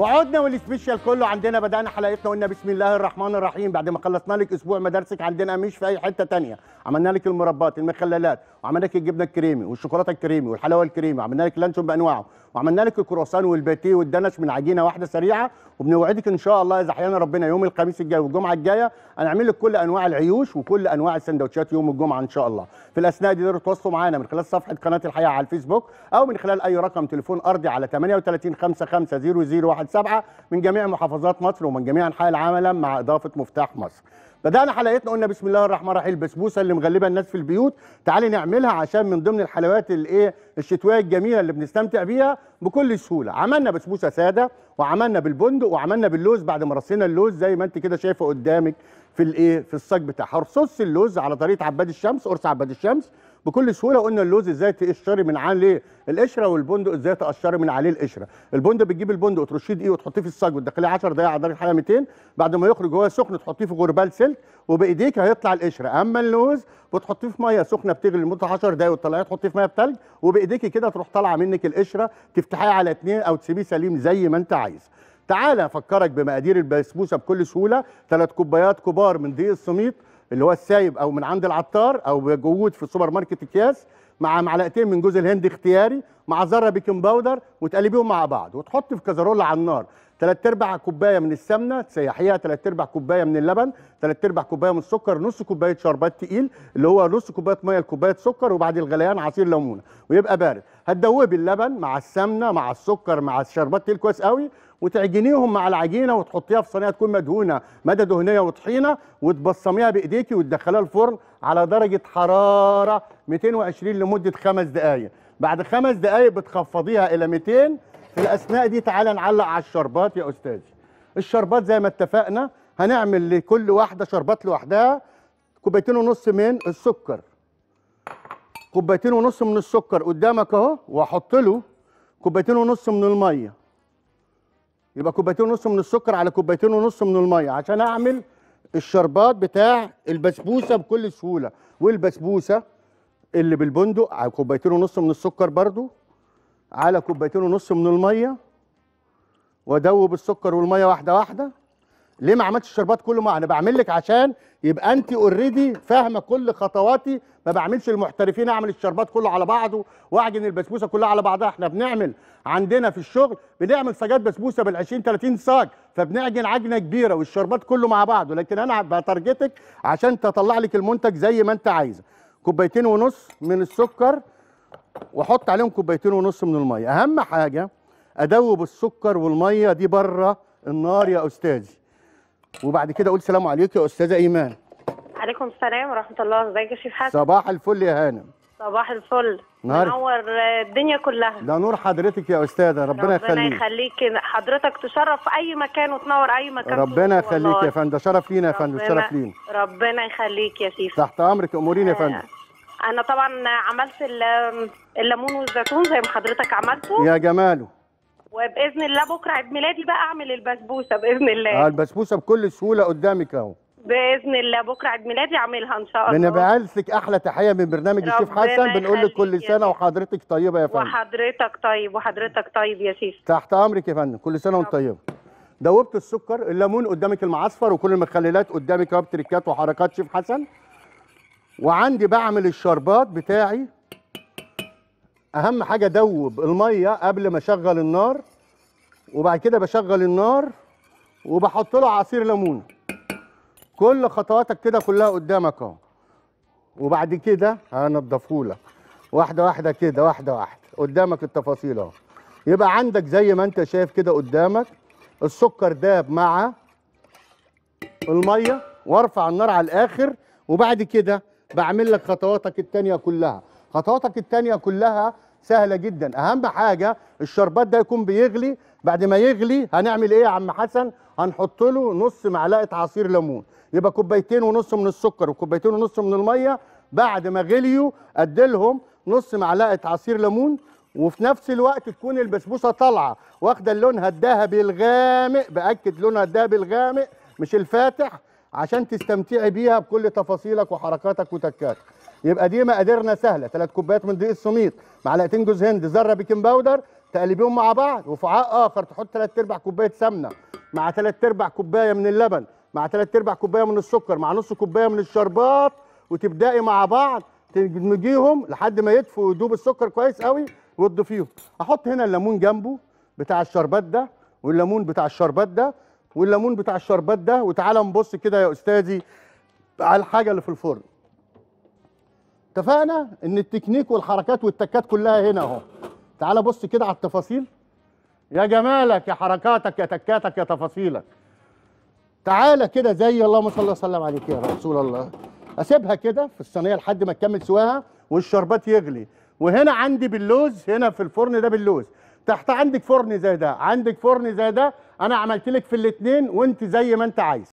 وعدنا والسبيشال كله عندنا بدانا حلقتنا قلنا بسم الله الرحمن الرحيم بعد ما خلصنا لك اسبوع مدارسك عندنا مش في اي حته ثانيه عملنا لك المربات المخللات وعملنا لك الجبنه الكريمي والشوكولاته الكريمي والحلاوه الكريمي وعملنا لك لانشون بانواعه وعملنا لك الكروسان والباتيه والدنش من عجينه واحده سريعه وبنوعدك ان شاء الله اذا احيانا ربنا يوم الخميس الجاي والجمعه الجايه هنعمل لك كل انواع العيوش وكل انواع السندوتشات يوم الجمعه ان شاء الله في الاثناء دي تقدروا تتواصلوا معانا من خلال صفحه قناه الحياه على الفيسبوك او من خلال اي رقم تليفون ارضي على 38 55 0017 من جميع محافظات مصر ومن جميع انحاء العالم مع اضافه مفتاح مصر بدأنا حلقتنا قلنا بسم الله الرحمن الرحيم البسبوسة اللي مغلبة الناس في البيوت تعالي نعملها عشان من ضمن الحلويات الايه الشتوية الجميلة اللي بنستمتع بيها بكل سهولة عملنا بسبوسة سادة وعملنا بالبندق وعملنا باللوز بعد ما رصينا اللوز زي ما انت كده شايفة قدامك في الايه في الصاج بتاعها رصص اللوز على طريقة عباد الشمس قرص عباد الشمس بكل سهوله قلنا اللوز ازاي تقشري من عليه القشره والبندق ازاي تقشري من عليه القشره البندق بتجيب البندق وترشيه دقيق وتحطيه في الصاج وتدخليه 10 دقائق على درجه حراره 200 بعد ما يخرج وهو سخن تحطيه في غربال سلك وبايديك هيطلع القشره اما اللوز بتحطيه في ميه سخنه بتغلي لمده 10 دقائق وتطلعيه تحطيه في ميه بتلج وبايديك كده تروح طالعه منك القشره تفتحيه على اثنين او تسيبيه سليم زي ما انت عايز تعالى افكرك بمقادير البسبوسه بكل سهوله ثلاث كوبايات كبار من دقيق السميط اللي هو السايب او من عند العطار او موجود في السوبر ماركت اكياس مع معلقتين من جوز الهند اختياري مع ذره بيكنج باودر وتقلبيهم مع بعض وتحط في كزرولة على النار ثلاث ارباع كوبايه من السمنه تسيحيها ثلاث ارباع كوبايه من اللبن ثلاث ارباع كوبايه من السكر نص كوبايه شربات تقيل اللي هو نص كوبايه ميه لكوبايه سكر وبعد الغليان عصير ليمونه ويبقى بارد هتدوبي اللبن مع السمنه مع السكر مع الشربات تقيل كويس قوي وتعجنيهم مع العجينه وتحطيها في صينيه تكون مدهونه ماده دهنيه وطحينه وتبصميها بايديكي وتدخليها الفرن على درجه حراره 220 لمده خمس دقائق بعد خمس دقائق بتخفضيها الى 200 في الاثناء دي تعالى نعلق على الشربات يا استاذي الشربات زي ما اتفقنا هنعمل لكل واحده شربات لوحدها كوبايتين ونص من السكر كوبايتين ونص من السكر قدامك اهو واحط له كوبايتين ونص من الميه يبقى كوبايتين ونص من السكر على كوبايتين ونص من الميه عشان اعمل الشربات بتاع البسبوسه بكل سهوله والبسبوسه اللي بالبندق على كوبايتين ونص من السكر برضو على كوبايتين ونص من الميه وادوب السكر والميه واحده واحده ليه ما عملتش الشربات كله ما انا بعمل لك عشان يبقى انت اوريدي فاهمه كل خطواتي ما بعملش المحترفين اعمل الشربات كله على بعضه واعجن البسبوسه كلها على بعضها احنا بنعمل عندنا في الشغل بنعمل صاجات بسبوسه بال 20 30 صاج فبنعجن عجنه كبيره والشربات كله مع بعضه لكن انا بتارجتك عشان تطلع لك المنتج زي ما انت عايزه كوبايتين ونص من السكر واحط عليهم كوبايتين ونص من الميه اهم حاجه ادوب السكر والميه دي بره النار يا استاذي وبعد كده اقول سلام عليك يا استاذه ايمان عليكم السلام ورحمه الله ازيك يا شيخ حسن صباح الفل يا هانم صباح الفل نهار منور الدنيا كلها ده نور حضرتك يا استاذه ربنا, يخليك ربنا يخليك حضرتك تشرف اي مكان وتنور اي مكان ربنا يخليك يا فندم شرف لينا يا فندم شرف لينا ربنا يخليك يا شيخ تحت امرك امورين يا فندم انا طبعا عملت الليمون والزيتون زي ما حضرتك عملته يا جماله وباذن الله بكره عيد ميلادي بقى اعمل البسبوسه باذن الله اه البسبوسه بكل سهوله قدامك اهو باذن الله بكره عيد ميلادي اعملها ان شاء الله بنبعثلك احلى تحيه من برنامج الشيف حسن بنقول لك كل سنه وحضرتك طيبه يا فندم وحضرتك طيب وحضرتك طيب يا شيخ تحت امرك يا فندم كل سنه وانت طيبه دوبت السكر الليمون قدامك المعصفر وكل المخللات قدامك اهو بتريكات وحركات شيف حسن وعندي بعمل الشربات بتاعي اهم حاجه ادوب الميه قبل ما اشغل النار وبعد كده بشغل النار وبحط له عصير ليمون كل خطواتك كده كلها قدامك اهو وبعد كده هنضفه لك واحده واحده كده واحده واحده قدامك التفاصيل اهو يبقى عندك زي ما انت شايف كده قدامك السكر داب مع الميه وارفع النار على الاخر وبعد كده بعمل لك خطواتك التانيه كلها خطواتك الثانيه كلها سهله جدا اهم حاجه الشربات ده يكون بيغلي بعد ما يغلي هنعمل ايه يا عم حسن هنحط له نص معلقه عصير ليمون يبقى كوبايتين ونص من السكر وكوبايتين ونص من الميه بعد ما غليوا اديلهم نص معلقه عصير ليمون وفي نفس الوقت تكون البسبوسه طالعه واخده لونها الذهبي الغامق باكد لونها الذهبي الغامق مش الفاتح عشان تستمتعي بيها بكل تفاصيلك وحركاتك وتكاتك يبقى دي مقاديرنا سهله ثلاث كوبايات من دقيق السميط معلقتين جوز هند ذره بيكنج باودر تقلبيهم مع بعض وفي اخر تحط ثلاث ارباع كوبايه سمنه مع ثلاث ارباع كوبايه من اللبن مع ثلاث ارباع كوبايه من السكر مع نص كوبايه من الشربات وتبداي مع بعض تدمجيهم لحد ما يدفوا ويدوب السكر كويس قوي وتضيفيهم احط هنا الليمون جنبه بتاع الشربات ده والليمون بتاع الشربات ده والليمون بتاع الشربات ده وتعالى نبص كده يا استاذي على الحاجه اللي في الفرن اتفقنا ان التكنيك والحركات والتكات كلها هنا اهو تعال بص كده على التفاصيل يا جمالك يا حركاتك يا تكاتك يا تفاصيلك تعالى كده زي اللهم صل وسلم عليك يا رسول الله اسيبها كده في الصينيه لحد ما تكمل سواها والشربات يغلي وهنا عندي باللوز هنا في الفرن ده باللوز تحت عندك فرن زي ده عندك فرن زي ده انا عملت لك في الاثنين وانت زي ما انت عايز